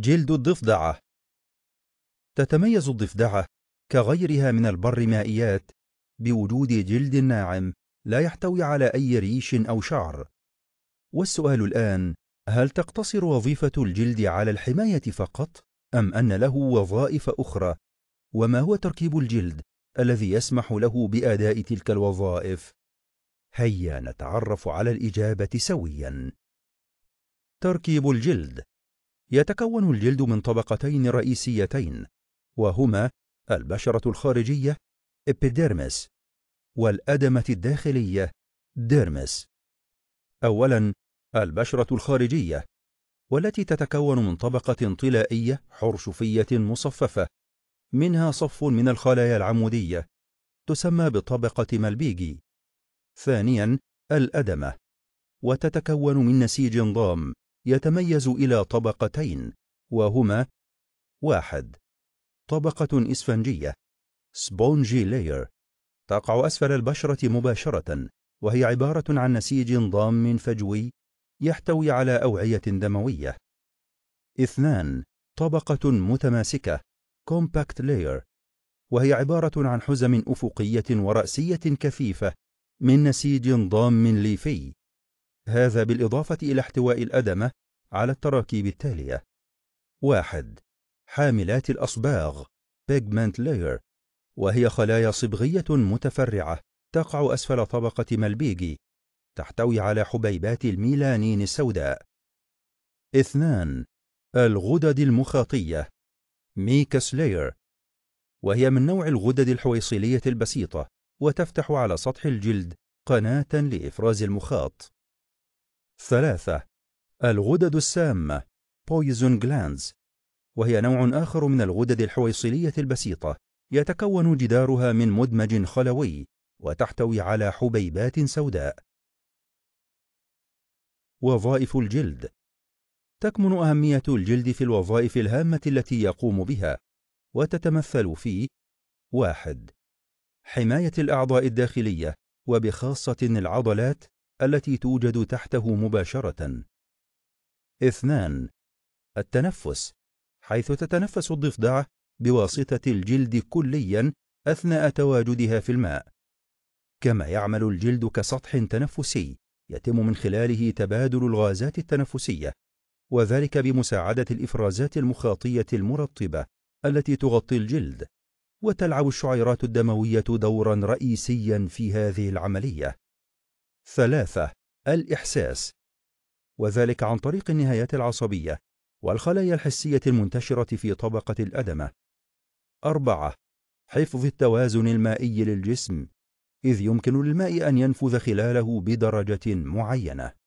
جلد الضفدعة تتميز الضفدعة كغيرها من البر مائيات بوجود جلد ناعم لا يحتوي على أي ريش أو شعر والسؤال الآن هل تقتصر وظيفة الجلد على الحماية فقط أم أن له وظائف أخرى وما هو تركيب الجلد الذي يسمح له بأداء تلك الوظائف هيا نتعرف على الإجابة سويا تركيب الجلد يتكون الجلد من طبقتين رئيسيتين وهما البشرة الخارجية إبيديرمس والأدمة الداخلية ديرمس أولاً البشرة الخارجية والتي تتكون من طبقة طلائية حرشفية مصففة منها صف من الخلايا العمودية تسمى بطبقة ملبيجي ثانياً الأدمة وتتكون من نسيج ضام يتميز إلى طبقتين وهما واحد طبقة إسفنجية سبونجي لاير تقع أسفل البشرة مباشرة وهي عبارة عن نسيج ضام فجوي يحتوي على أوعية دموية اثنان طبقة متماسكة كومباكت لاير وهي عبارة عن حزم أفقية ورأسية كثيفة من نسيج ضام ليفي هذا بالإضافة إلى احتواء الأدمة على التراكيب التالية: واحد حاملات الأصباغ (pigment layer) وهي خلايا صبغية متفرعة تقع أسفل طبقة ملبيجي تحتوي على حبيبات الميلانين السوداء. اثنان الغدد المخاطية ميكس لاير وهي من نوع الغدد الحويصلية البسيطة وتفتح على سطح الجلد قناة لإفراز المخاط. ثلاثة الغدد السامة poison glands وهي نوع آخر من الغدد الحويصلية البسيطة يتكون جدارها من مدمج خلوي وتحتوي على حبيبات سوداء وظائف الجلد تكمن أهمية الجلد في الوظائف الهامة التي يقوم بها وتتمثل في واحد حماية الأعضاء الداخلية وبخاصة العضلات التي توجد تحته مباشرة اثنان التنفس حيث تتنفس الضفدعة بواسطة الجلد كليا أثناء تواجدها في الماء كما يعمل الجلد كسطح تنفسي يتم من خلاله تبادل الغازات التنفسية وذلك بمساعدة الإفرازات المخاطية المرطبة التي تغطي الجلد وتلعب الشعيرات الدموية دورا رئيسيا في هذه العملية ثلاثة الإحساس وذلك عن طريق النهايات العصبية والخلايا الحسية المنتشرة في طبقة الأدمة. أربعة حفظ التوازن المائي للجسم إذ يمكن للماء أن ينفذ خلاله بدرجة معينة